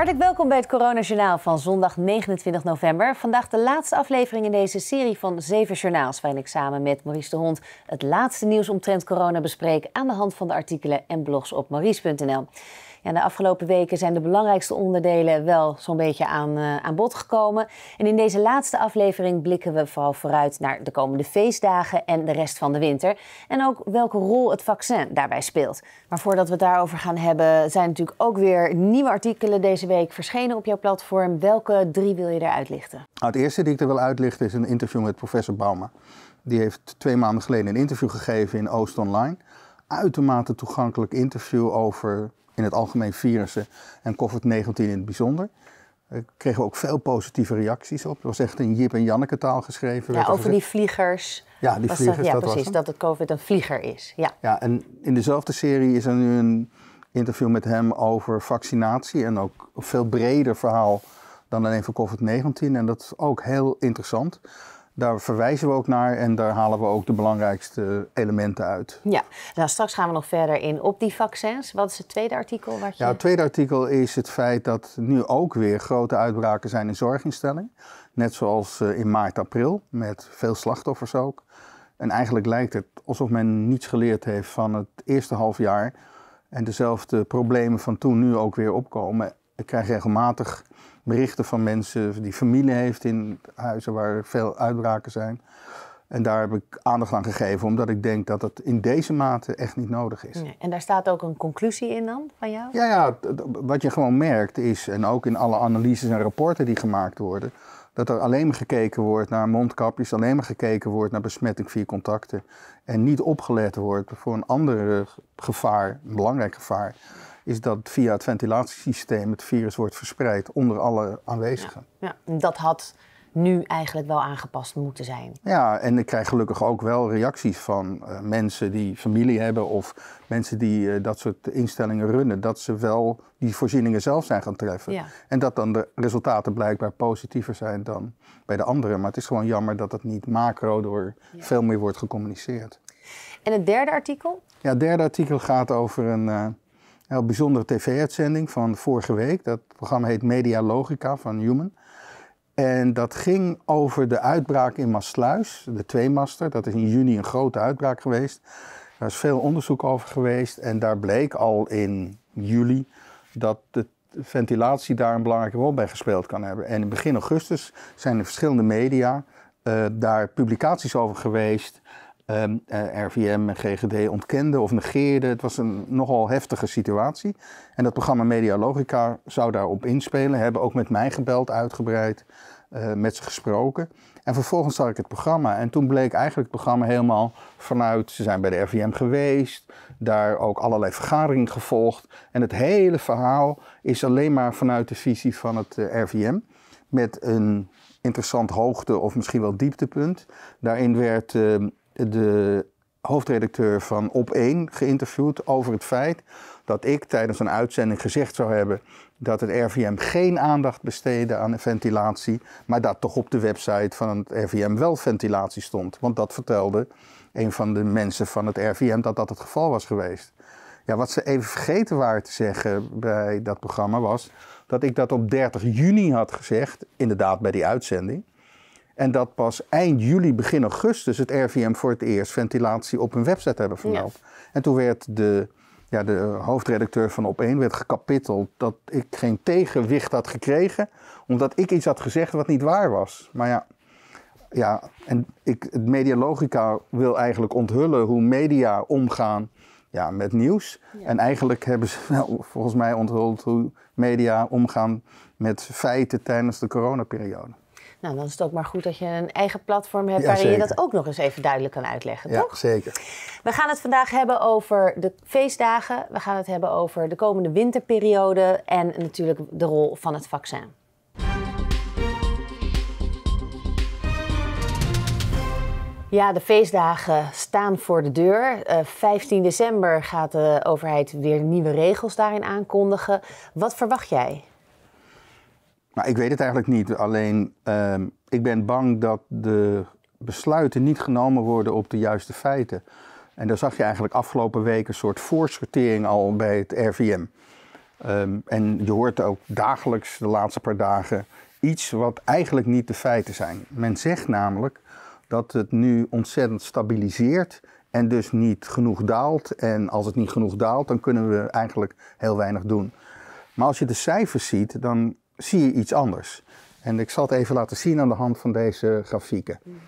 Hartelijk welkom bij het Corona Journaal van zondag 29 november. Vandaag de laatste aflevering in deze serie van zeven journaals... waarin ik samen met Maurice de Hond het laatste nieuws omtrent corona bespreek... aan de hand van de artikelen en blogs op maurice.nl. Ja, de afgelopen weken zijn de belangrijkste onderdelen wel zo'n beetje aan, eh, aan bod gekomen. En in deze laatste aflevering blikken we vooral vooruit naar de komende feestdagen en de rest van de winter. En ook welke rol het vaccin daarbij speelt. Maar voordat we het daarover gaan hebben, zijn natuurlijk ook weer nieuwe artikelen deze week verschenen op jouw platform. Welke drie wil je daar uitlichten? Nou, het eerste die ik er wil uitlichten is een interview met professor Bauma. Die heeft twee maanden geleden een interview gegeven in Oost Online. Uitermate toegankelijk interview over in het algemeen virussen en COVID-19 in het bijzonder. Daar eh, kregen we ook veel positieve reacties op. Er was echt in Jip en Janneke taal geschreven. Ja, over die vliegers. Ja, die vliegers. Dat, ja, precies, dat het COVID een vlieger is. Ja. ja, en in dezelfde serie is er nu een interview met hem over vaccinatie. En ook een veel breder verhaal dan alleen voor COVID-19. En dat is ook heel interessant. Daar verwijzen we ook naar en daar halen we ook de belangrijkste elementen uit. Ja, nou, straks gaan we nog verder in op die vaccins. Wat is het tweede artikel? Wat je... Ja, het tweede artikel is het feit dat nu ook weer grote uitbraken zijn in zorginstellingen. Net zoals eh, in maart, april, met veel slachtoffers ook. En eigenlijk lijkt het alsof men niets geleerd heeft van het eerste half jaar. En dezelfde problemen van toen nu ook weer opkomen. Ik krijg regelmatig berichten van mensen die familie heeft in huizen waar veel uitbraken zijn. En daar heb ik aandacht aan gegeven, omdat ik denk dat dat in deze mate echt niet nodig is. En daar staat ook een conclusie in dan van jou? Ja, ja, wat je gewoon merkt is, en ook in alle analyses en rapporten die gemaakt worden, dat er alleen maar gekeken wordt naar mondkapjes, alleen maar gekeken wordt naar besmetting via contacten. En niet opgelet wordt voor een ander gevaar, een belangrijk gevaar is dat via het ventilatiesysteem het virus wordt verspreid onder alle aanwezigen. Ja, dat had nu eigenlijk wel aangepast moeten zijn. Ja, en ik krijg gelukkig ook wel reacties van eh, mensen die familie hebben of mensen die eh, dat soort instellingen runnen, dat ze wel die voorzieningen zelf zijn gaan treffen. En dat dan de resultaten blijkbaar positiever zijn dan bij de anderen. Maar het is gewoon jammer dat dat niet macro door veel meer wordt gecommuniceerd. En het derde artikel? Ja, het derde artikel gaat over een. Eh, heel bijzondere tv-uitzending van vorige week. Dat programma heet Media Logica van Human. En dat ging over de uitbraak in Maasluis, de tweemaster. Dat is in juni een grote uitbraak geweest. Daar is veel onderzoek over geweest. En daar bleek al in juli dat de ventilatie daar een belangrijke rol bij gespeeld kan hebben. En in begin augustus zijn er verschillende media eh, daar publicaties over geweest RVM ehm, eh, en GGD ontkenden of negeerden. Het was een nogal heftige situatie. En dat programma Media Logica zou daarop inspelen. Hebben ook met mij gebeld, uitgebreid, eh, met ze gesproken. En vervolgens zag ik het programma. En toen bleek eigenlijk het programma helemaal vanuit. Ze zijn bij de RVM geweest, daar ook allerlei vergaderingen gevolgd. En het hele verhaal is alleen maar vanuit de visie van het eh, RVM. Met een interessant hoogte of misschien wel dieptepunt. Daarin werd ehm, de hoofdredacteur van Op1 geïnterviewd over het feit dat ik tijdens een uitzending gezegd zou hebben dat het RVM geen aandacht besteedde aan ventilatie, maar dat toch op de website van het RVM wel ventilatie stond. Want dat vertelde een van de mensen van het RVM dat dat het geval was geweest. Ja, wat ze even vergeten waren te zeggen bij dat programma was dat ik dat op 30 juni had gezegd, inderdaad bij die uitzending. En dat pas eind juli, begin augustus het RVM voor het eerst ventilatie op hun website hebben vermeld. En toen werd de, ja, de hoofdredacteur van opeen werd gekapiteld dat ik geen tegenwicht had gekregen. Omdat ik iets had gezegd wat niet waar was. Maar ja, ja en ik, het medialogica wil eigenlijk onthullen hoe media omgaan ja, met nieuws. En eigenlijk hebben ze wel volgens mij onthuld hoe media omgaan met feiten tijdens de coronaperiode. Nou, dan is het ook maar goed dat je een eigen platform hebt ja, waarin je dat ook nog eens even duidelijk kan uitleggen, ja, Zeker. We gaan het vandaag hebben over de feestdagen. We gaan het hebben over de komende winterperiode en natuurlijk de rol van het vaccin. Ja, de feestdagen staan voor de deur. Uh, eh, 15 december gaat de overheid weer nieuwe regels daarin aankondigen. Wat verwacht jij? Maar ik weet het eigenlijk niet. Alleen ehm, ik ben bang dat de besluiten niet genomen worden op de juiste feiten. En daar zag je eigenlijk afgelopen week een soort voorsortering al bij het RVM. Ehm, en je hoort ook dagelijks de laatste paar dagen iets wat eigenlijk niet de feiten zijn. Men zegt namelijk dat het nu ontzettend stabiliseert en dus niet genoeg daalt. En als het niet genoeg daalt, dan kunnen we eigenlijk heel weinig doen. Maar als je de cijfers ziet, dan zie je iets anders. En ik zal het even laten zien aan de hand van deze grafieken. De mhm.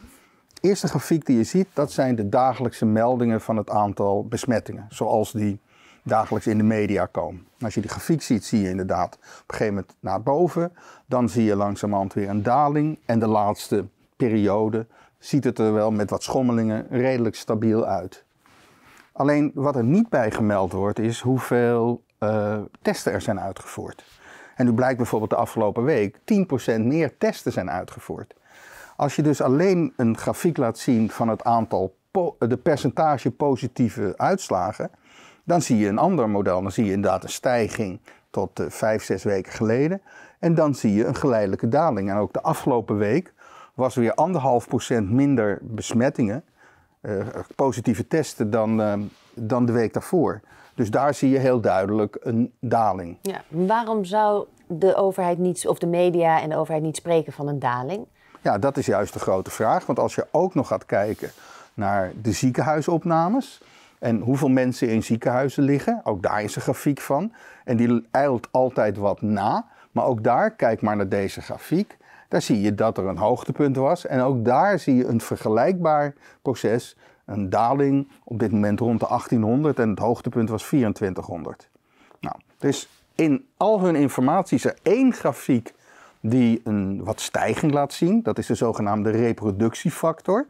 eerste grafiek die je ziet, dat zijn de dagelijkse meldingen van het aantal besmettingen. Zoals die dagelijks in de media komen. Als je die grafiek ziet, zie je inderdaad op een gegeven moment naar boven. Dan zie je langzamerhand weer een daling. En de laatste periode ziet het er wel met wat schommelingen redelijk stabiel uit. Alleen wat er niet bij gemeld wordt, is hoeveel eh, testen er zijn uitgevoerd. En nu blijkt bijvoorbeeld de afgelopen week 10% meer testen zijn uitgevoerd. Als je dus alleen een grafiek laat zien van het aantal de percentage positieve uitslagen, dan zie je een ander model. Dan zie je inderdaad een stijging tot 5-6 eh, weken geleden. En dan zie je een geleidelijke daling. En ook de afgelopen week was weer anderhalf procent minder besmettingen, eh, positieve testen, dan, eh, dan de week daarvoor. Dus daar zie je heel duidelijk een daling. Ja, waarom zou de overheid niet, of de media en de overheid niet spreken van een daling? Ja, dat is juist de grote vraag. Want als je ook nog gaat kijken naar de ziekenhuisopnames en hoeveel mensen in ziekenhuizen liggen, ook daar is een grafiek van. En die eilt altijd wat na. Maar ook daar, kijk maar naar deze grafiek, daar zie je dat er een hoogtepunt was. En ook daar zie je een vergelijkbaar proces een daling op dit moment rond de 1800 en het hoogtepunt was 2400. Nou, dus in al hun informatie is er één grafiek die een wat stijging laat zien. Dat is de zogenaamde reproductiefactor.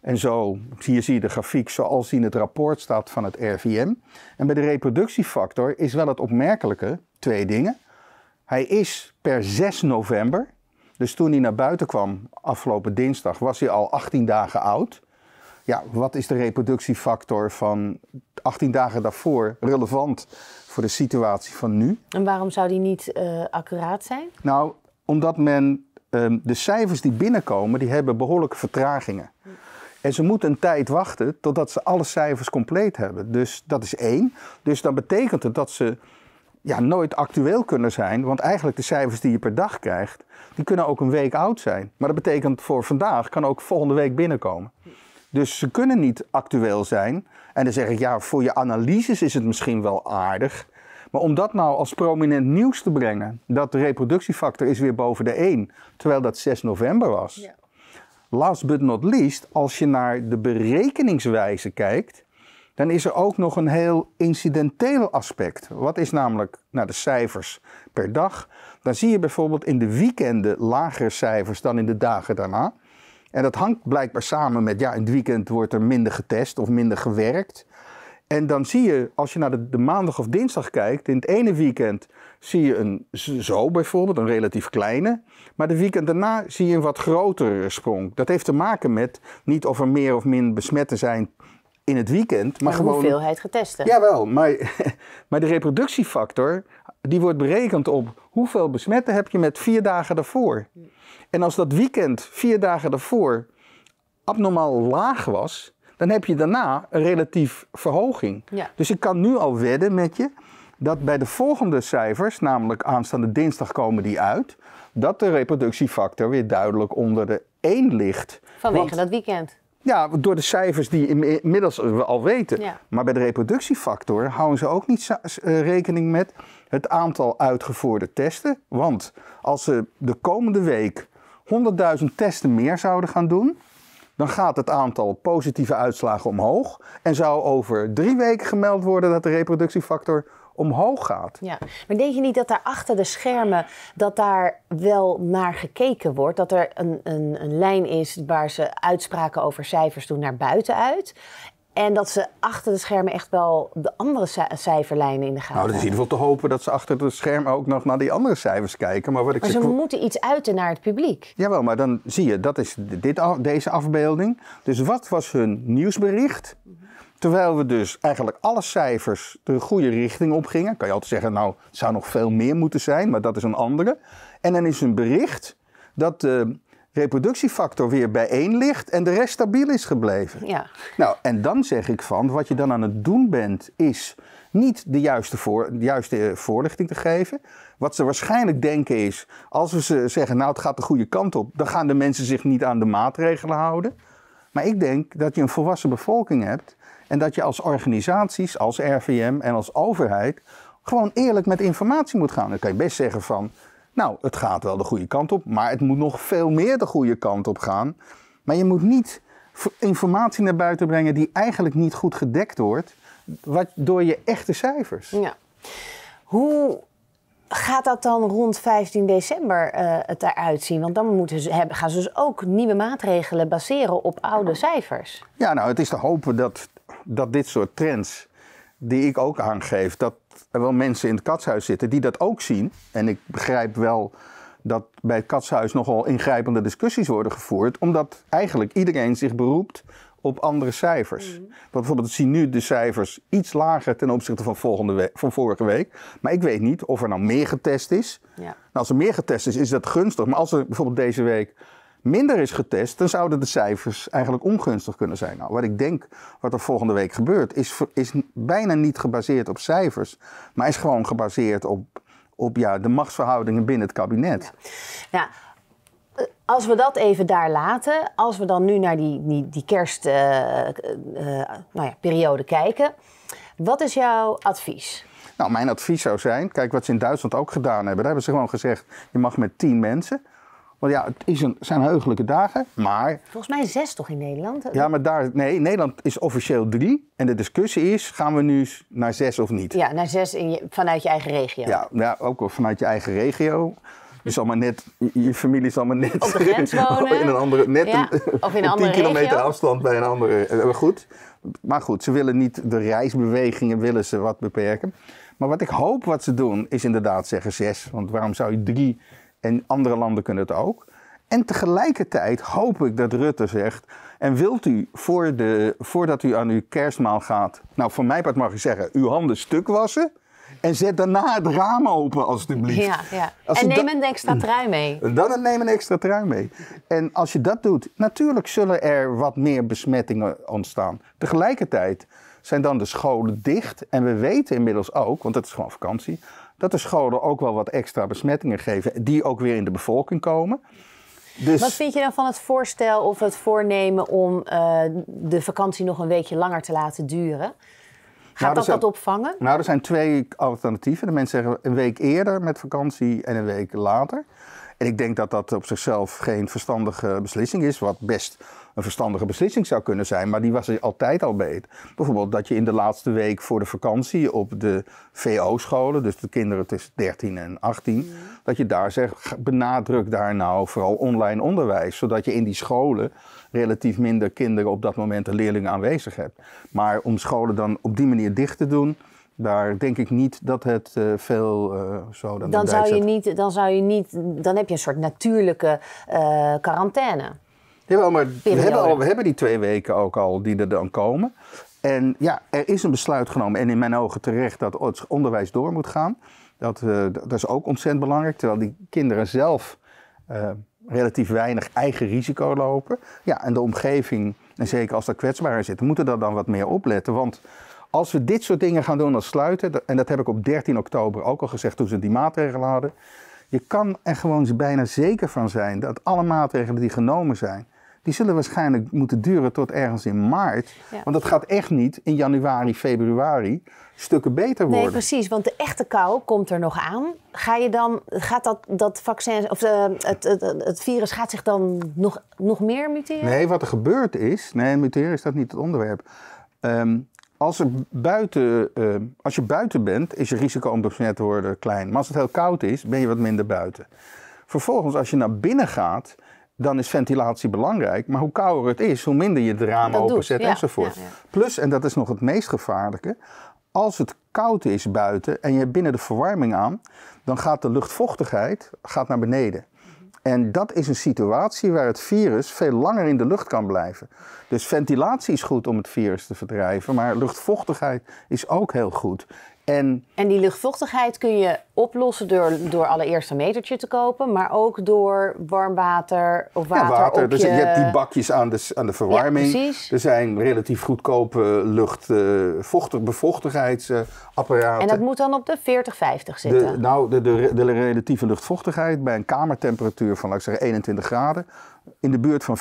En zo hier zie je de grafiek zoals die in het rapport staat van het RVM. En bij de reproductiefactor is wel het opmerkelijke twee dingen. Hij is per 6 november, dus toen hij naar buiten kwam afgelopen dinsdag, was hij al 18 dagen oud ja, wat is de reproductiefactor van 18 dagen daarvoor relevant voor de situatie van nu? En waarom zou die niet uh, accuraat zijn? Nou, omdat men ehm, de cijfers die binnenkomen, die hebben behoorlijke vertragingen. En ze moeten een tijd wachten totdat ze alle cijfers compleet hebben. Dus dat is één. Dus dan betekent het dat ze ja, nooit actueel kunnen zijn. Want eigenlijk de cijfers die je per dag krijgt, die kunnen ook een week oud zijn. Maar dat betekent voor vandaag kan ook volgende week binnenkomen. Dus ze kunnen niet actueel zijn. En dan zeg ik, ja, voor je analyses is het misschien wel aardig. Maar om dat nou als prominent nieuws te brengen, dat de reproductiefactor is weer boven de 1, terwijl dat 6 november was. Ja. Last but not least, als je naar de berekeningswijze kijkt, dan is er ook nog een heel incidenteel aspect. Wat is namelijk naar nou, de cijfers per dag? Dan zie je bijvoorbeeld in de weekenden lagere cijfers dan in de dagen daarna. En dat hangt blijkbaar samen met, ja, in het weekend wordt er minder getest of minder gewerkt. En dan zie je, als je naar de, maandag of dinsdag kijkt, in het ene weekend zie je een zo bijvoorbeeld, een relatief kleine. Maar de weekend daarna zie je een wat grotere sprong. Dat heeft te maken met niet of er meer of min besmetten zijn in het weekend. Maar de gewoon, hoeveelheid getesten. Jawel, maar, maar de reproductiefactor, die wordt berekend op hoeveel besmetten heb je met vier dagen daarvoor. En als dat weekend vier dagen daarvoor abnormaal laag was, dan heb je daarna een relatief verhoging. Dus ik kan nu al wedden met je dat bij de volgende cijfers, namelijk aanstaande dinsdag komen die uit, dat de reproductiefactor weer duidelijk onder de 1 ligt. Vanwege dat weekend? Ja, door de cijfers die inmiddels we al weten. Maar bij de reproductiefactor houden ze ook niet eh, rekening met het aantal uitgevoerde testen. Want als ze de komende week 100.000 testen meer zouden gaan doen, dan gaat het aantal positieve uitslagen omhoog. En zou over drie weken gemeld worden dat de reproductiefactor omhoog gaat. Ja, maar denk je niet dat daar achter de schermen dat daar wel naar gekeken wordt? Dat er een, een, een lijn is waar ze uitspraken over cijfers doen naar buiten uit. En dat ze achter de schermen echt wel de andere cijferlijnen in de gaten Nou, dat is in ieder geval te hopen dat ze achter de schermen ook nog naar die andere cijfers kijken. Maar, wat ik maar ze moeten iets uiten naar het publiek. Jawel, maar dan zie je, dat is dit, deze afbeelding. Dus wat was hun nieuwsbericht? Terwijl we dus eigenlijk alle cijfers de goede richting op gingen. Kan je altijd zeggen, nou, het zou nog veel meer moeten zijn, maar dat is een andere. En dan is hun bericht dat eh, reproductiefactor weer bijeen ligt en de rest stabiel is gebleven. Ja. Nou, en dan zeg ik van, wat je dan aan het doen bent, is niet de juiste, voor, de juiste eh, voorlichting te geven. Wat ze waarschijnlijk denken is, als we ze zeggen, nou het gaat de goede kant op, dan gaan de mensen zich niet aan de maatregelen houden. Maar ik denk dat je een volwassen bevolking hebt en dat je als organisaties, als RVM en als overheid gewoon eerlijk met informatie moet gaan. Dan kan je best zeggen van, nou, het gaat wel de goede kant op, maar het moet nog veel meer de goede kant op gaan. Maar je moet niet informatie naar buiten brengen die eigenlijk niet goed gedekt wordt door je echte cijfers. Ja. Hoe gaat dat dan rond 15 december eh, het eruit zien? Want dan moeten gaan ze dus ook nieuwe maatregelen baseren op oude cijfers. Ja, nou, het is te hopen dat, dat dit soort trends, die ik ook aangeef, dat er wel mensen in het katshuis zitten die dat ook zien. En ik begrijp wel dat bij het katshuis nogal ingrijpende discussies worden gevoerd, omdat eigenlijk iedereen zich beroept op andere cijfers. Mm. Want bijvoorbeeld zien nu de cijfers iets lager ten opzichte van, volgende van vorige week. Maar ik weet niet of er nou meer getest is. Ja. Nou, als er meer getest is, is dat gunstig. Maar als er bijvoorbeeld deze week minder is getest, dan zouden de cijfers eigenlijk ongunstig kunnen zijn. Nou, wat ik denk wat er volgende week gebeurt, is, is bijna niet gebaseerd op cijfers, maar is gewoon gebaseerd op, op ja, de machtsverhoudingen binnen het kabinet. Ja. Eh, als we dat even daar laten, als we dan nu naar die, die, kerstperiode eh, eh, nou ja, kijken, wat is jouw advies? Nou, mijn advies zou zijn, kijk wat ze in Duitsland ook gedaan hebben. Daar hebben ze gewoon gezegd, je mag met tien mensen. Want ja, het is een, zijn heugelijke dagen, maar... Volgens mij zes toch in Nederland? Ja, maar daar... Nee, Nederland is officieel drie. En de discussie is, gaan we nu naar zes of niet? Ja, naar zes in vanuit je eigen regio. Ja, ja, ook vanuit je eigen regio. Je zal net, je familie zal maar net... Oh, in een andere, net een, of in een andere 10 kilometer afstand bij een andere... Eh, eh, goed. Maar goed, ze willen niet de reisbewegingen willen ze wat beperken. Maar wat ik hoop wat ze doen, is inderdaad zeggen zes. Want waarom zou je drie en andere landen kunnen het ook. En tegelijkertijd hoop ik dat Rutte zegt. En wilt u voor de, voordat u aan uw kerstmaal gaat. Nou, voor mij part mag ik zeggen: uw handen stuk wassen. En zet daarna het raam open, alstublieft. Ja, ja. en neem een extra trui mee. Dan neem een extra trui mee. En als je dat doet, natuurlijk zullen er wat meer besmettingen ontstaan. Tegelijkertijd zijn dan de scholen dicht. En we weten inmiddels ook, want het is gewoon vakantie dat de scholen ook wel wat extra besmettingen geven, die ook weer in de bevolking komen. Dus... Wat vind je dan van het voorstel of het voornemen om eh, de vakantie nog een weekje langer te laten duren? Gaat nou, dat dat opvangen? Nou, er zijn twee alternatieven. De mensen zeggen een week eerder met vakantie en een week later. En ik denk dat dat op zichzelf geen verstandige beslissing is, wat best een verstandige beslissing zou kunnen zijn, maar die was er altijd al beet. Bijvoorbeeld dat je in de laatste week voor de vakantie op de VO-scholen, dus de kinderen tussen 13 en 18, mm. dat je daar zegt, benadruk daar nou vooral online onderwijs, zodat je in die scholen relatief minder kinderen op dat moment en leerlingen aanwezig hebt. Maar om scholen dan op die manier dicht te doen, daar denk ik niet dat het eh, veel uh, zo dan dan zou je niet, Dan zou je niet, dan heb je een soort natuurlijke uh, quarantaine. Jawel, maar we hebben, al, we hebben die twee weken ook al die er dan komen. En ja, er is een besluit genomen en in mijn ogen terecht dat het onderwijs door moet gaan. Dat, dat is ook ontzettend belangrijk, terwijl die kinderen zelf relatief weinig eigen risico lopen. Ja, en de omgeving, en zeker als er kwetsbaren zitten, moeten daar dan wat meer opletten. Want als we dit soort dingen gaan doen als sluiten, en dat heb ik op 13 oktober ook al gezegd toen ze die maatregelen hadden, je kan er gewoon bijna zeker van zijn dat alle maatregelen die genomen zijn, die zullen waarschijnlijk moeten duren tot ergens in maart. Want dat gaat echt niet in januari, februari stukken beter worden. Nee, precies. Want de echte kou komt er nog aan. Ga je dan, gaat dat, dat vaccin, of eh, het, het, het, virus gaat zich dan nog, nog meer muteren? Nee, wat er gebeurd is, nee, muteren is dat niet het onderwerp. Ehm, als, buiten, eh, als je buiten bent, is je risico om besmet te worden klein. Maar als het heel koud is, ben je wat minder buiten. Vervolgens, als je naar binnen gaat, dan is ventilatie belangrijk. Maar hoe kouder het is, hoe minder je het raam openzet enzovoort. Plus, en dat is nog het meest gevaarlijke, als het koud is buiten en je hebt binnen de verwarming aan, dan gaat de luchtvochtigheid gaat naar beneden. En dat is een situatie waar het virus veel langer in de lucht kan blijven. Dus ventilatie is goed om het virus te verdrijven, maar luchtvochtigheid is ook heel goed. En, en die luchtvochtigheid kun je oplossen door, door allereerst een metertje te kopen, maar ook door warm water of water. Ja, Dus je... hebt die bakjes aan de, aan de verwarming. Ja, er zijn relatief goedkope luchtbevochtigheidsapparaten. Eh, en dat moet dan op de 40, 50 zitten? De, nou, de, de, de, relatieve luchtvochtigheid bij een kamertemperatuur van, laat ik zeggen, 21 graden in de buurt van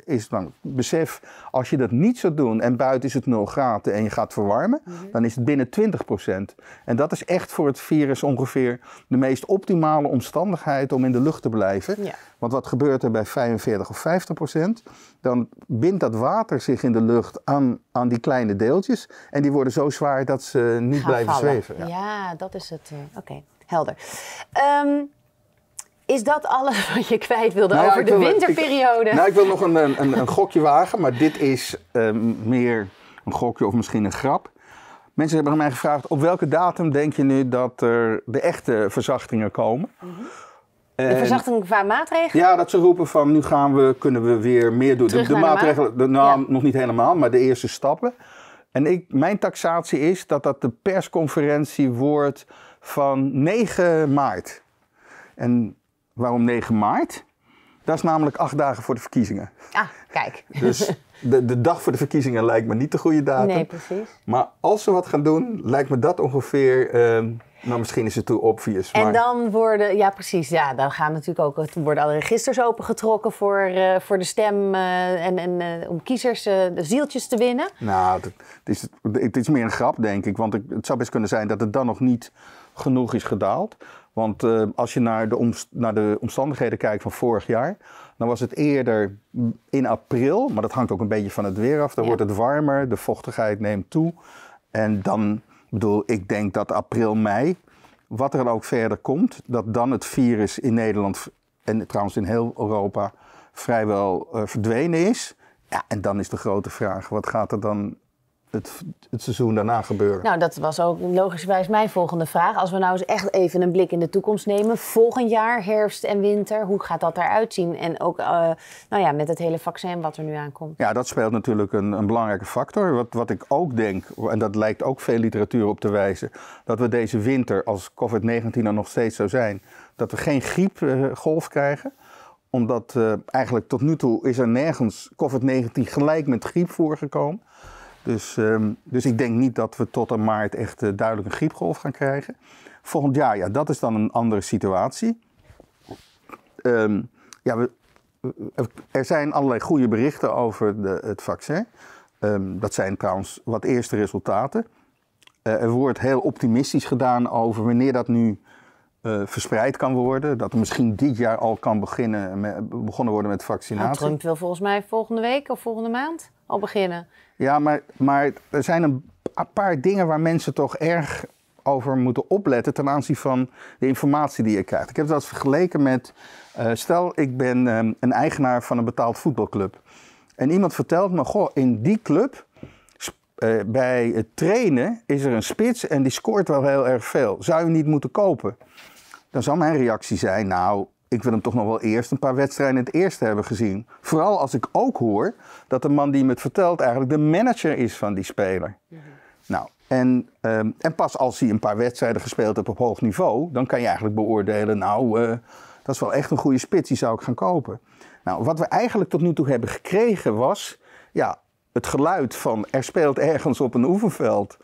50% is dan nou, besef, als je dat niet zou doen en buiten is het 0 graden en je gaat verwarmen, mhm. dan is het binnen 20%. En dat is echt voor het virus ongeveer de meest optimale omstandigheid om in de lucht te blijven. Want wat gebeurt er bij 45 of 50%? Dan bindt dat water zich in de lucht aan, aan die kleine deeltjes en die worden zo zwaar dat ze niet blijven zweven. Ja. dat is het. Eh, oké, helder. Ehm, is dat alles wat je kwijt wilde nou over de winterperiode? nou, ik wil nog een, een, een gokje wagen, maar dit is eh, meer een gokje of misschien een grap. Mensen hebben mij gevraagd: op welke datum denk je nu dat er de echte verzachtingen komen? De verzachting qua maatregelen? Ja, dat ze roepen van nu gaan we, kunnen we weer meer doen. de, maatregelen, de, nou, nog niet helemaal, maar de eerste stappen. En ik, mijn taxatie is dat dat de persconferentie wordt van 9 maart. En Waarom 9 maart? Dat is namelijk acht dagen voor de verkiezingen. Ah, kijk. Dus de, de dag voor de verkiezingen lijkt me niet de goede datum. Nee, precies. Maar als ze wat gaan doen, lijkt me dat ongeveer... Ehm, nou, misschien is het too obvious. Maar... En dan worden, ja precies, ja, dan gaan natuurlijk ook, worden alle registers opengetrokken voor, eh, voor de stem eh, en, en eh, om kiezers de zieltjes te winnen. Nou, het is, het is meer een grap, denk ik, want het zou best kunnen zijn dat het dan nog niet genoeg is gedaald. Want eh, als je naar de, naar de omstandigheden kijkt van vorig jaar, dan was het eerder in april, maar dat hangt ook een beetje van het weer af. Dan wordt het warmer, de vochtigheid neemt toe. En dan, bedoel, ik denk dat april, mei, wat er dan ook verder komt, dat dan het virus in Nederland en trouwens in heel Europa vrijwel eh, verdwenen is. Ja, en dan is de grote vraag, wat gaat er dan het, het, seizoen daarna gebeuren? Nou, dat was ook logischerwijs mijn volgende vraag. Als we nou eens echt even een blik in de toekomst nemen. Volgend jaar, herfst en winter, hoe gaat dat eruit zien? En ook eh, nou ja, met het hele vaccin wat er nu aankomt. Ja, dat speelt natuurlijk een, een belangrijke factor. Wat, wat ik ook denk, en dat lijkt ook veel literatuur op te wijzen... dat we deze winter, als COVID-19 er nog steeds zou zijn... dat we geen griepgolf krijgen omdat uh, eigenlijk tot nu toe is er nergens COVID-19 gelijk met griep voorgekomen. Dus, ehm, dus ik denk niet dat we tot en maart echt eh, duidelijk een griepgolf gaan krijgen. Volgend jaar, ja, dat is dan een andere situatie. Ehm, ja, we, er zijn allerlei goede berichten over de, het vaccin. Ehm, dat zijn trouwens wat eerste resultaten. Eh, er wordt heel optimistisch gedaan over wanneer dat nu eh, verspreid kan worden. Dat er misschien dit jaar al kan beginnen begonnen worden met vaccinatie. Nou, Trump wil volgens mij volgende week of volgende maand al beginnen. Ja, maar, maar er zijn een paar dingen waar mensen toch erg over moeten opletten ten aanzien van de informatie die je krijgt. Ik heb dat vergeleken met, eh, stel ik ben eh, een eigenaar van een betaald voetbalclub. En iemand vertelt me, goh, in die club, eh, bij het trainen, is er een spits en die scoort wel heel erg veel. Zou je niet moeten kopen? Dan zou mijn reactie zijn, nou, ik wil hem toch nog wel eerst een paar wedstrijden in het eerste hebben gezien. Vooral als ik ook hoor dat de man die me het vertelt eigenlijk de manager is van die speler. Mhm. Nou, en, ehm, en pas als hij een paar wedstrijden gespeeld heeft op hoog niveau, dan kan je eigenlijk beoordelen, nou, eh, dat is wel echt een goede spits, die zou ik gaan kopen. Nou, wat we eigenlijk tot nu toe hebben gekregen was, ja, het geluid van er speelt ergens op een oefenveld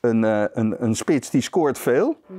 een, eh, een, een spits die scoort veel. Mhm.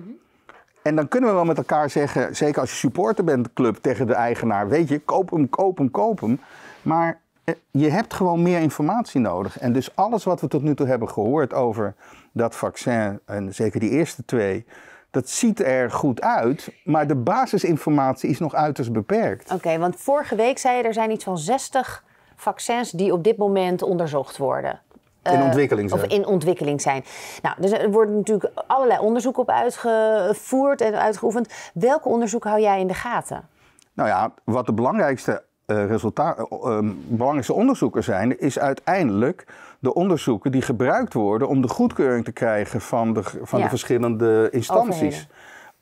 En dan kunnen we wel met elkaar zeggen, zeker als je supporter bent, club tegen de eigenaar, weet je, koop hem, koop hem, koop hem. Maar eh, je hebt gewoon meer informatie nodig. En dus alles wat we tot nu toe hebben gehoord over dat vaccin, en zeker die eerste twee, dat ziet er goed uit, maar de basisinformatie is nog uiterst beperkt. Oké, want vorige week zei je er zijn iets van 60 vaccins die op dit moment onderzocht worden. Eh, in ontwikkeling zijn. Of in ontwikkeling zijn. Nou, dus er worden natuurlijk allerlei onderzoeken op uitgevoerd en uitgeoefend. Welke onderzoeken hou jij in de gaten? Nou ja, wat de belangrijkste, uh, belangrijkste onderzoeken zijn, is uiteindelijk de onderzoeken die gebruikt worden om de goedkeuring te krijgen van de, van de verschillende instanties.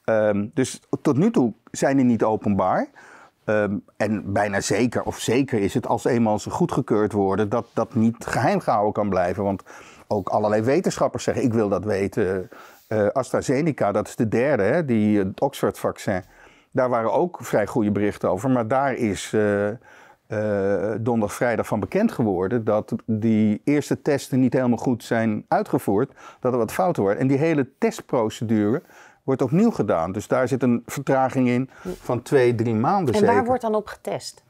Ehm, dus tot nu toe zijn die niet openbaar. Ehm, en bijna zeker, of zeker is het, als eenmaal ze goedgekeurd worden, dat dat niet geheim gehouden kan blijven. Want ook allerlei wetenschappers zeggen: ik wil dat weten. Eh, AstraZeneca, dat is de derde, hè, die eh, het Oxford-vaccin. Daar waren ook vrij goede berichten over. Maar daar is uh, donderdag, vrijdag van bekend geworden dat die eerste testen niet helemaal goed zijn uitgevoerd. Dat er wat fouten worden. En die hele testprocedure wordt opnieuw gedaan. Dus daar zit een vertraging in van twee, drie maanden. En waar wordt dan op getest?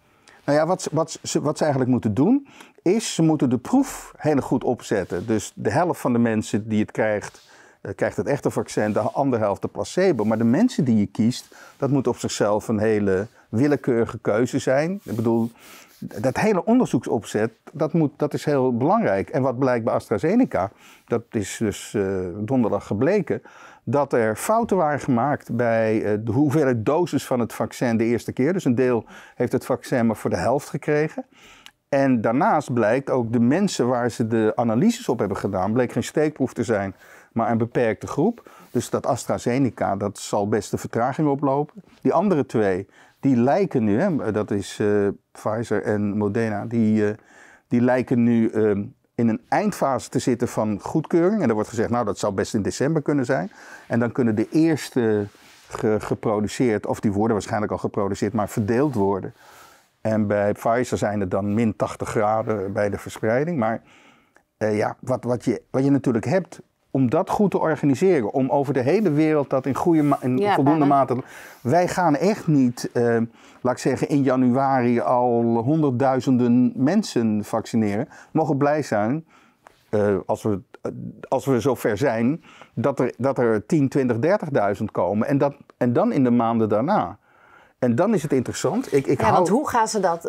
Nou ja, wat, wat, ze, wat ze eigenlijk moeten doen, is ze moeten de proef heel goed opzetten. Dus de helft van de mensen die het krijgt, eh, krijgt het echte vaccin, de andere helft de placebo. Maar de mensen die je kiest, dat moet op zichzelf een hele willekeurige keuze zijn. Ik bedoel, dat hele onderzoeksopzet, dat, moet, dat is heel belangrijk. En wat blijkt bij AstraZeneca, dat is dus eh, donderdag gebleken, dat er fouten waren gemaakt bij eh, de hoeveelheid doses van het vaccin de eerste keer. Dus een deel heeft het vaccin maar voor de helft gekregen. En daarnaast blijkt ook de mensen waar ze de analyses op hebben gedaan, bleek geen steekproef te zijn, maar een beperkte groep. Dus dat AstraZeneca, dat zal best de vertraging oplopen. Die andere twee, die lijken nu, hè, dat is eh, Pfizer en Moderna, die, eh, die lijken nu ehm, in een eindfase te zitten van goedkeuring. En er wordt gezegd, nou dat zou best in december kunnen zijn. En dan kunnen de eerste geproduceerd, of die worden waarschijnlijk al geproduceerd, maar verdeeld worden. En bij Pfizer zijn het dan min 80 graden bij de verspreiding. Maar eh, ja, wat, wat, je, wat je natuurlijk hebt om dat goed te organiseren. Om over de hele wereld dat in, goede in voldoende mate. Wij gaan echt niet, eh, laat ik zeggen, in januari al honderdduizenden mensen vaccineren. Mogen blij zijn, eh, als, we, eh, als we zover zijn, dat er, dat er 10, 20, 30.000 komen. En, dat, en dan in de maanden daarna. En dan is het interessant. Ik, ik ja, want hoe gaan ze dat...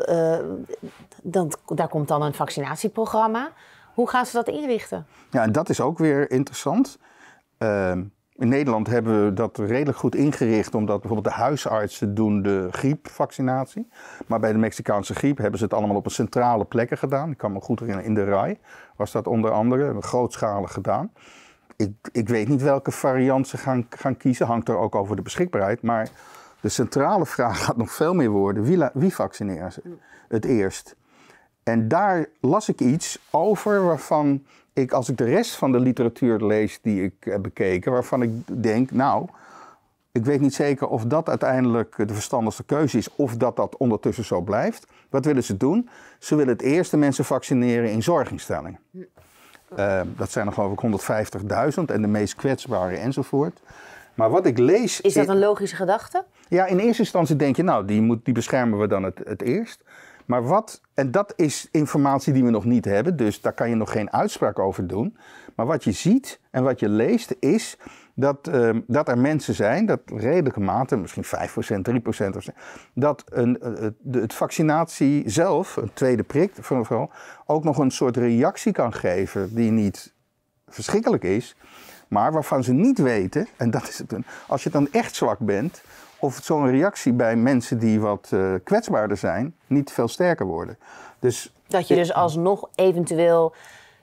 dat daar komt dan een vaccinatieprogramma. Hoe gaan ze dat inrichten? Ja, en dat is ook weer interessant. Ehm, in Nederland hebben we dat redelijk goed ingericht, omdat bijvoorbeeld de huisartsen doen de griepvaccinatie. Maar bij de Mexicaanse griep hebben ze het allemaal op een centrale plekken gedaan. Ik kan me goed herinneren, in de RAI was dat onder andere, grootschalig gedaan. Ik, ik weet niet welke variant ze gaan, gaan kiezen, hangt er ook over de beschikbaarheid. Maar de centrale vraag gaat nog veel meer worden, wie, wie vaccineert ze het eerst? En daar las ik iets over waarvan ik, als ik de rest van de literatuur lees die ik heb bekeken, waarvan ik denk, nou, ik weet niet zeker of dat uiteindelijk de verstandigste keuze is of dat dat ondertussen zo blijft. Wat willen ze doen? Ze willen het eerst mensen vaccineren in zorginstellingen. Ehm, dat zijn er geloof ik 150.000 en de meest kwetsbaren enzovoort. Maar wat ik lees... Is dat een logische gedachte? Ja, in eerste instantie denk je, nou, die, moet, die beschermen we dan het, het eerst. Maar wat, en dat is informatie die we nog niet hebben, dus daar kan je nog geen uitspraak over doen. Maar wat je ziet en wat je leest is dat, ehm, dat er mensen zijn, dat redelijke mate, misschien 5%, 3% of zo, dat een, eh, het vaccinatie zelf, een tweede prik vooral, ook nog een soort reactie kan geven die niet verschrikkelijk is, maar waarvan ze niet weten, en dat is het, als je dan echt zwak bent, of zo'n reactie bij mensen die wat eh, kwetsbaarder zijn, niet veel sterker worden. Dus, dat je dus alsnog eventueel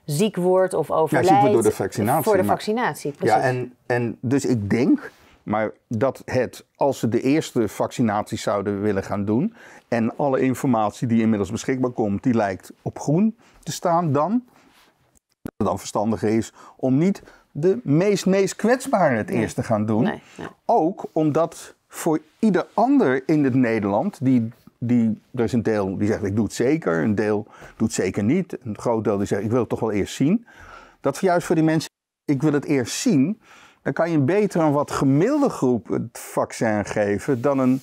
ziek wordt of overlijdt. Ja, ziek door de vaccinatie. Voor de vaccinatie, precies. Ja, en, en dus ik denk maar dat het, als ze de eerste vaccinatie zouden willen gaan doen. en alle informatie die inmiddels beschikbaar komt, die lijkt op groen te staan. dan. dat het dan verstandig is om niet de meest, meest kwetsbare het nee. eerst te gaan doen. Ook omdat voor ieder ander in het Nederland die die, er is een deel die zegt ik doe het zeker, een deel doet het zeker niet, een groot deel die zegt ik wil het toch wel eerst zien. Dat juist voor die mensen, ik wil het eerst zien, dan kan je beter een wat gemiddelde groep het vaccin geven dan een,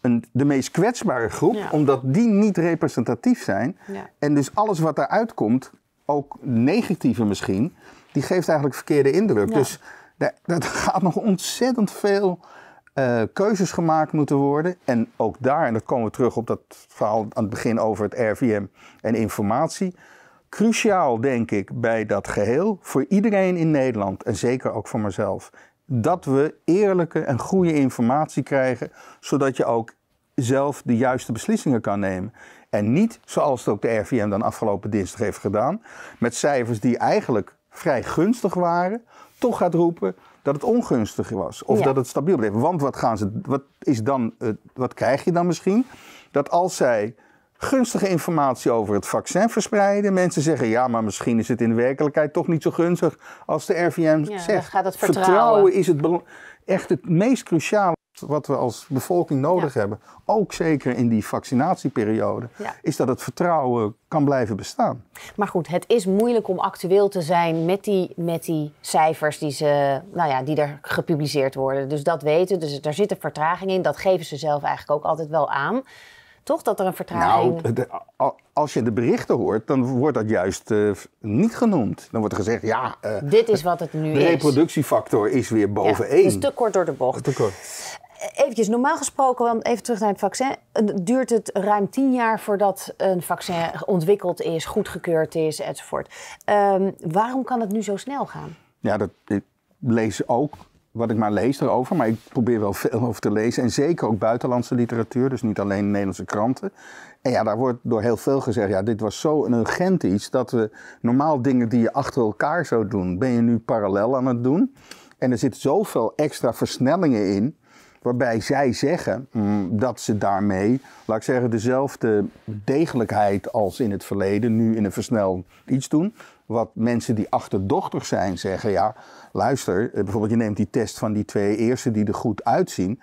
een de meest kwetsbare groep, omdat die niet representatief zijn. En dus alles wat daaruit komt, ook negatieve misschien, die geeft eigenlijk verkeerde indruk. Dus dat gaat nog ontzettend veel uh, keuzes gemaakt moeten worden. En ook daar, en dat komen we terug op dat verhaal aan het begin over het RVM en informatie. Cruciaal, denk ik, bij dat geheel, voor iedereen in Nederland en zeker ook voor mezelf, dat we eerlijke en goede informatie krijgen, zodat je ook zelf de juiste beslissingen kan nemen. En niet zoals het ook de RVM dan afgelopen dinsdag heeft gedaan, met cijfers die eigenlijk vrij gunstig waren, toch gaat roepen dat het ongunstig was. Of dat het stabiel bleef. Want wat, gaan ze, wat, is dan, wat krijg je dan misschien? Dat als zij gunstige informatie over het vaccin verspreiden. Mensen zeggen, ja, maar misschien is het in de werkelijkheid toch niet zo gunstig als de RVM zegt. Gaat vertrouwen. vertrouwen. is het echt het meest cruciale wat we als bevolking nodig hebben, ook zeker in die vaccinatieperiode, is dat het vertrouwen kan blijven bestaan. Maar goed, het is moeilijk om actueel te zijn met die, met die cijfers die, ze, nou ja, die er gepubliceerd worden. Dus dat weten, dus daar zit een vertraging in. Dat geven ze zelf eigenlijk ook altijd wel aan. Toch dat er een vertraging... Nou, als je de berichten hoort, dan wordt dat juist eh, niet genoemd. Dan wordt er gezegd, ja... Eh, Dit is wat het nu de is. De reproductiefactor is weer boven één. Het is te kort door de bocht. Te kort eventjes, normaal gesproken, want even terug naar het vaccin, eh, duurt het ruim tien jaar voordat een vaccin ontwikkeld is, goedgekeurd is, enzovoort. Um, waarom kan het nu zo snel gaan? Ja, dat, ik lees ook wat ik maar lees erover, maar ik probeer wel veel over te lezen. En zeker ook buitenlandse literatuur, dus niet alleen Nederlandse kranten. En ja, daar wordt door heel veel gezegd, ja, dit was zo een urgent iets dat we normaal dingen die je achter elkaar zou doen, ben je nu parallel aan het doen. En er zit zoveel extra versnellingen in Waarbij zij zeggen mm, dat ze daarmee, laat ik zeggen, dezelfde degelijkheid als in het verleden, nu in een versneld iets doen. Wat mensen die achterdochtig zijn zeggen, ja, luister, eh, bijvoorbeeld je neemt die test van die twee eerste die er goed uitzien.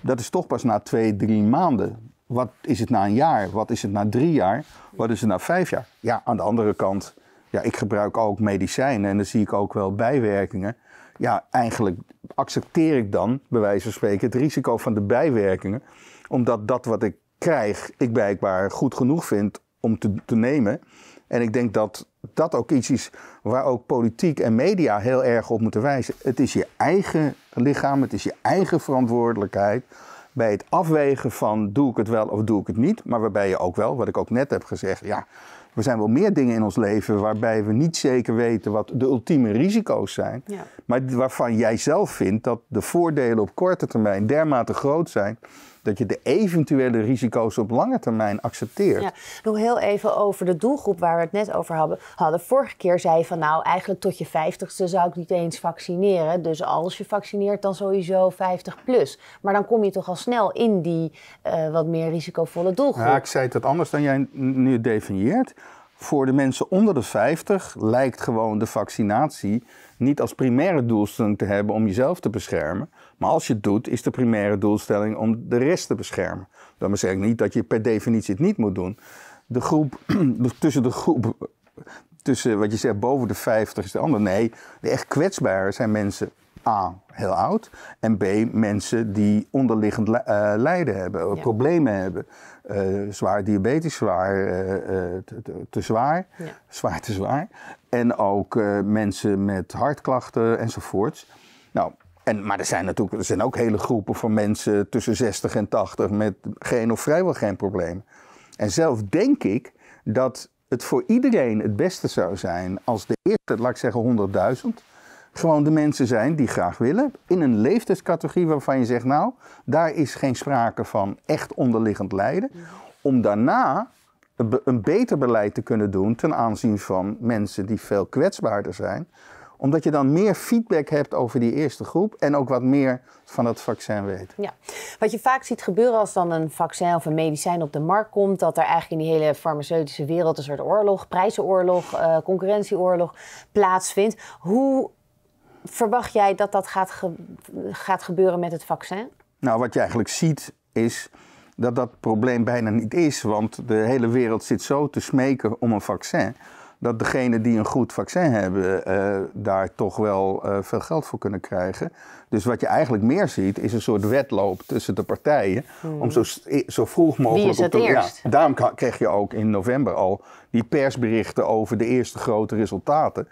Dat is toch pas na twee, drie maanden. Wat is het na een jaar? Wat is het na drie jaar? Wat is het na vijf jaar? Ja, aan de andere kant, ja, ik gebruik ook medicijnen en dan zie ik ook wel bijwerkingen ja, eigenlijk accepteer ik dan, bij wijze van spreken, het risico van de bijwerkingen. Omdat dat wat ik krijg, ik blijkbaar goed genoeg vind om te, te nemen. En ik denk dat dat ook iets is waar ook politiek en media heel erg op moeten wijzen. Het is je eigen lichaam, het is je eigen verantwoordelijkheid bij het afwegen van doe ik het wel of doe ik het niet, maar waarbij je ook wel, wat ik ook net heb gezegd, ja, er zijn wel meer dingen in ons leven waarbij we niet zeker weten wat de ultieme risico's zijn, maar waarvan jij zelf vindt dat de voordelen op korte termijn dermate groot zijn dat je de eventuele risico's op lange termijn accepteert. nog heel even over de doelgroep waar we het net over hadden. Vorige keer zei je van nou eigenlijk tot je 50 vijftigste zou ik niet eens vaccineren. Dus als je vaccineert dan sowieso 50 plus. Maar dan kom je toch al snel in die eh, wat meer risicovolle doelgroep. Ja, ik zei het anders dan jij nu definieert. Voor de mensen onder de 50 lijkt gewoon de vaccinatie niet als primaire doelstelling te hebben om jezelf te beschermen maar als je het doet, is de primaire doelstelling om de rest te beschermen. Dan zeg ik niet dat je per definitie het niet moet doen. De groep, tussen de groep, tussen wat je zegt boven de 50 is de ander. Nee, de echt kwetsbaren zijn mensen A, heel oud. En B, mensen die onderliggend eh, lijden hebben, eh, problemen hebben. Eh, zwaar diabetisch, zwaar te, te, zwaar, zwaar te zwaar. En ook mensen met hartklachten enzovoorts. Nou, en, maar er zijn natuurlijk er zijn ook hele groepen van mensen tussen 60 en 80 met geen of vrijwel geen probleem. En zelf denk ik dat het voor iedereen het beste zou zijn als de eerste, laat ik zeggen 100.000, gewoon de mensen zijn die graag willen. In een leeftijdscategorie waarvan je zegt, nou, daar is geen sprake van echt onderliggend lijden. Om daarna een beter beleid te kunnen doen ten aanzien van mensen die veel kwetsbaarder zijn omdat je dan meer feedback hebt over die eerste groep en ook wat meer van het vaccin weet. Ja, wat je vaak ziet gebeuren als dan een vaccin of een medicijn op de markt komt, dat er eigenlijk in die hele farmaceutische wereld een soort oorlog, prijzenoorlog, eh, concurrentieoorlog plaatsvindt. Hoe verwacht jij dat dat gaat, gaat gebeuren met het vaccin? Nou, wat je eigenlijk ziet is dat dat probleem bijna niet is, want de hele wereld zit zo te smeken om een vaccin dat degenen die een goed vaccin hebben, eh, daar toch wel eh, veel geld voor kunnen krijgen. Dus wat je eigenlijk meer ziet, is een soort wedloop tussen de partijen. Hmm. Om zo, zo vroeg mogelijk. op te, eerst? Ja, daarom kreeg je ook in november al die persberichten over de eerste grote resultaten.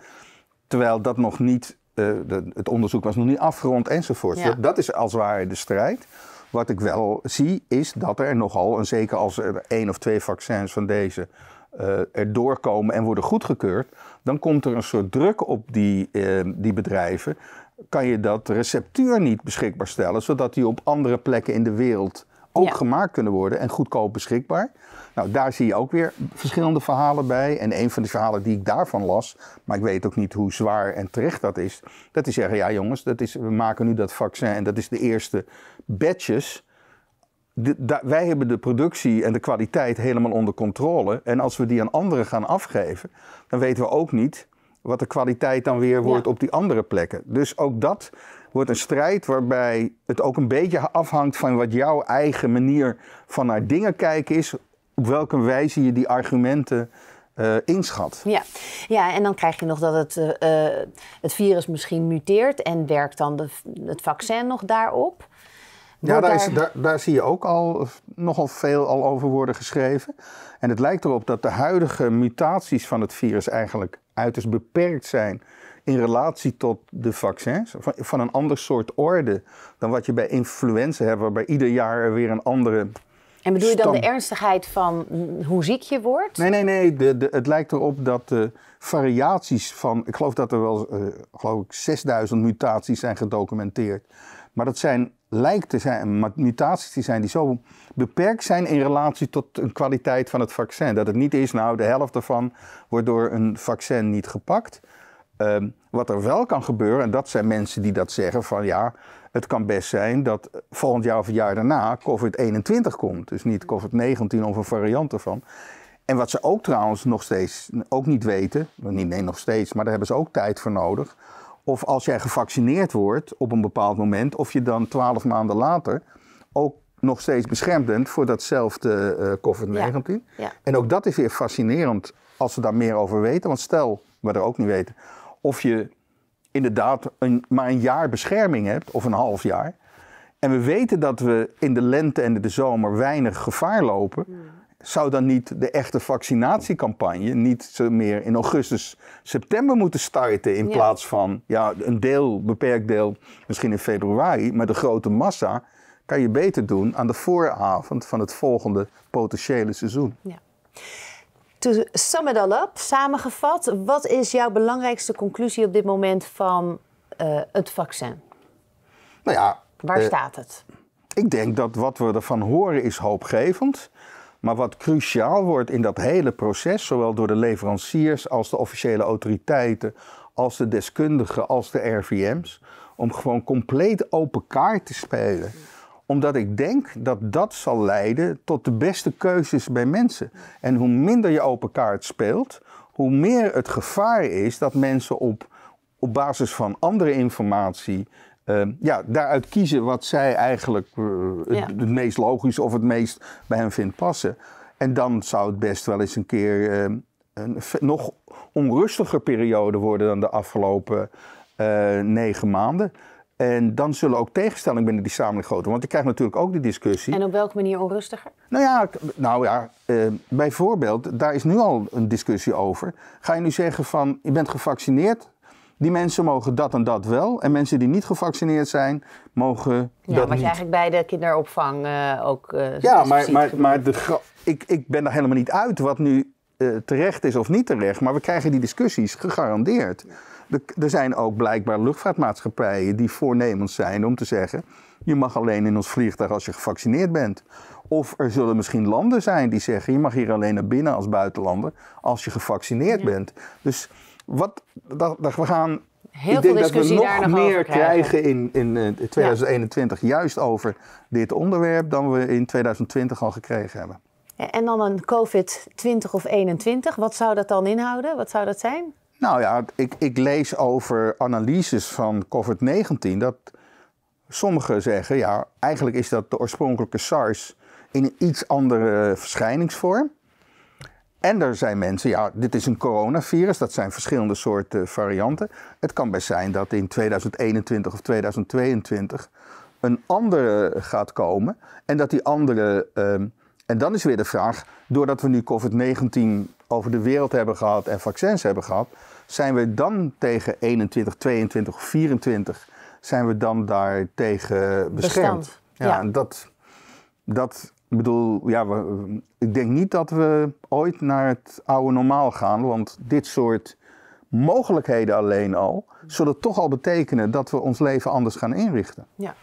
Terwijl dat nog niet, eh, het onderzoek was nog niet afgerond enzovoort. Dat, dat is als het ware de strijd. Wat ik wel zie, is dat er nogal, en zeker als er één of twee vaccins van deze uh, erdoor komen en worden goedgekeurd, dan komt er een soort druk op die, eh, die bedrijven. Kan je dat receptuur niet beschikbaar stellen, zodat die op andere plekken in de wereld ook gemaakt kunnen worden en goedkoop beschikbaar. Nou, daar zie je ook weer verschillende verhalen bij. En een van de verhalen die ik daarvan las, maar ik weet ook niet hoe zwaar en terecht dat is, dat die zeggen: ja, jongens, dat is, we maken nu dat vaccin en dat is de eerste batches wij hebben de productie en de kwaliteit helemaal onder controle. En als we die aan anderen gaan afgeven, dan weten we ook niet wat de kwaliteit dan weer wordt op die andere plekken. Dus ook dat wordt een strijd waarbij het ook een beetje afhangt van wat jouw eigen manier van naar dingen kijken is. Op welke wijze je die argumenten uh, inschat. Ja. ja, en dan krijg je nog dat het, eh, eh, het virus misschien muteert en werkt dan de, het vaccin nog daarop. Ja, daar, daar, zie je ook al nogal veel al over worden geschreven. En het lijkt erop dat de huidige mutaties van het virus eigenlijk uiterst beperkt zijn in relatie tot de vaccins. Van, een ander soort orde dan wat je bij influenza hebt, waarbij ieder jaar weer een andere. En bedoel je dan de ernstigheid van hoe ziek je wordt? Nee, nee, nee. het lijkt erop dat de variaties van. Ik geloof dat er wel eh, geloof ik 6000 mutaties zijn gedocumenteerd. Maar dat zijn lijkt te zijn, mutaties te zijn die zo beperkt zijn in relatie tot een kwaliteit van het vaccin. Dat het niet is, nou, de helft ervan wordt door een vaccin niet gepakt. Ehm, wat er wel kan gebeuren, en dat zijn mensen die dat zeggen: van ja, het kan best zijn dat volgend jaar of het jaar daarna COVID-21 komt. Dus niet COVID-19 of een variant ervan. En wat ze ook trouwens nog steeds ook niet weten, niet nee, nog steeds, maar daar hebben ze ook tijd voor nodig of als jij gevaccineerd wordt op een bepaald moment, of je dan twaalf maanden later ook nog steeds beschermd bent voor datzelfde eh, COVID-19. En ook dat is weer fascinerend als we daar meer over weten. Want stel, we er ook niet weten, of je inderdaad een, maar een jaar bescherming hebt, of een half jaar. En we weten dat we in de lente en in de zomer weinig gevaar lopen. Hmm zou dan niet de echte vaccinatiecampagne niet meer in augustus, september moeten starten in plaats van ja, een deel, beperkt deel, misschien in februari, maar de grote massa kan je beter doen aan de vooravond van het volgende potentiële seizoen. Ja. To sum it all up, samengevat, wat is jouw belangrijkste conclusie op dit moment van eh, het vaccin? Nou ja, Waar eh, staat het? Ik denk dat wat we ervan horen is hoopgevend. Maar wat cruciaal wordt in dat hele proces, zowel door de leveranciers als de officiële autoriteiten, als de deskundigen, als de RVM's, om gewoon compleet open kaart te spelen. Omdat ik denk dat dat zal leiden tot de beste keuzes bij mensen. En hoe minder je open kaart speelt, hoe meer het gevaar is dat mensen op, op basis van andere informatie Ehm, ja, daaruit kiezen wat zij eigenlijk eh, het, meest logisch of het meest bij hen vindt passen. En dan zou het best wel eens een keer ehm, een nog onrustiger periode worden dan de afgelopen eh, negen maanden. En dan zullen ook tegenstellingen binnen die samenleving groter Want ik krijg natuurlijk ook die discussie. En op welke manier onrustiger? Nou ja, nou ja ehm, bijvoorbeeld, daar is nu al een discussie over. Ga je nu zeggen van, je bent gevaccineerd, die mensen mogen dat en dat wel. En mensen die niet gevaccineerd zijn, mogen. Ja, dat wat je eigenlijk bij de kinderopvang eh, ook. Uh, ja, maar, maar, maar de ik, ik ben daar helemaal niet uit wat nu eh, terecht is of niet terecht. Maar we krijgen die discussies gegarandeerd. er zijn ook blijkbaar luchtvaartmaatschappijen die voornemens zijn om te zeggen: je mag alleen in ons vliegtuig als je gevaccineerd bent. Of er zullen misschien landen zijn die zeggen: je mag hier alleen naar binnen als buitenlander als je gevaccineerd bent. Dus wat, dat, dat we gaan Heel ik veel discussie dat we nog, meer krijgen, in, in 2021, eh, juist over dit onderwerp, dan we in 2020 al gekregen hebben. En dan een COVID 20 of 21, wat zou dat dan inhouden? Wat zou dat zijn? Nou ja, ik, ik lees over analyses van COVID-19 dat sommigen zeggen, ja, eigenlijk is dat de oorspronkelijke SARS in een iets andere verschijningsvorm. En er zijn mensen, ja, dit is een coronavirus, dat zijn verschillende soorten varianten. Het kan best zijn dat in 2021 of 2022 een andere gaat komen. En dat die andere. Ehm, en dan is weer de vraag: doordat we nu COVID-19 over de wereld hebben gehad en vaccins hebben gehad, zijn we dan tegen 21, 22 of 24, zijn we dan daartegen beschermd? ja, ja. En dat, dat ik bedoel, ja, ik denk niet dat we ooit naar het oude normaal gaan, want dit soort mogelijkheden alleen al zullen toch al betekenen dat we ons leven anders gaan inrichten. Ja.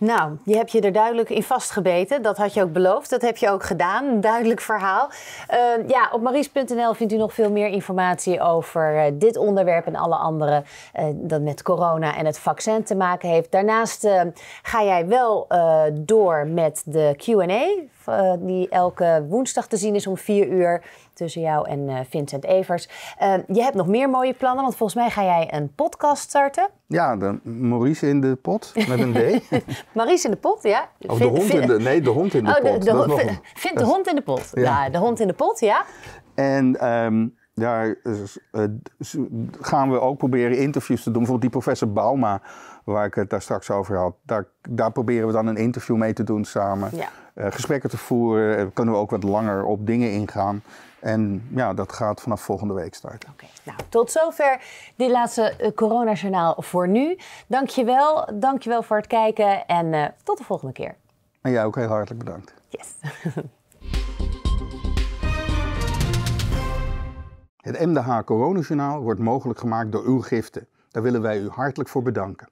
Nou, je hebt je er duidelijk in vastgebeten. Dat had je ook beloofd. Dat heb je ook gedaan. Duidelijk verhaal. Eh, ja, op maries.nl vindt u nog veel meer informatie over eh, dit onderwerp en alle andere eh, dat met corona en het vaccin te maken heeft. Daarnaast ga jij wel door met de QA, die elke woensdag te zien is om 4 uur tussen jou en eh, Vincent Evers. Ehm, je hebt nog meer mooie plannen, want volgens mij ga jij een podcast starten. Ja, de Maurice in de pot met een D. Maurice in de pot, ja. Of oh, de hond in de, nee, de hond in de oh, pot. De, de, de, vind de hond in de pot. Ja. de hond in de pot, ja. En ehm, daar eh, gaan we ook proberen interviews te doen. Bijvoorbeeld die professor Bauma, waar ik het daar straks over had. Daar, daar proberen we dan een interview mee te doen samen. Eh, gesprekken te voeren. Eh, kunnen we ook wat langer op dingen ingaan. En ja, dat gaat vanaf volgende week starten. Oké, nou tot zover dit laatste corona coronajournaal voor nu. Dankjewel, dankjewel voor het kijken en tot de volgende keer. En jij ook heel hartelijk bedankt. Yes. Het MDH Coronajournaal wordt mogelijk gemaakt door uw giften. Daar willen wij u hartelijk voor bedanken.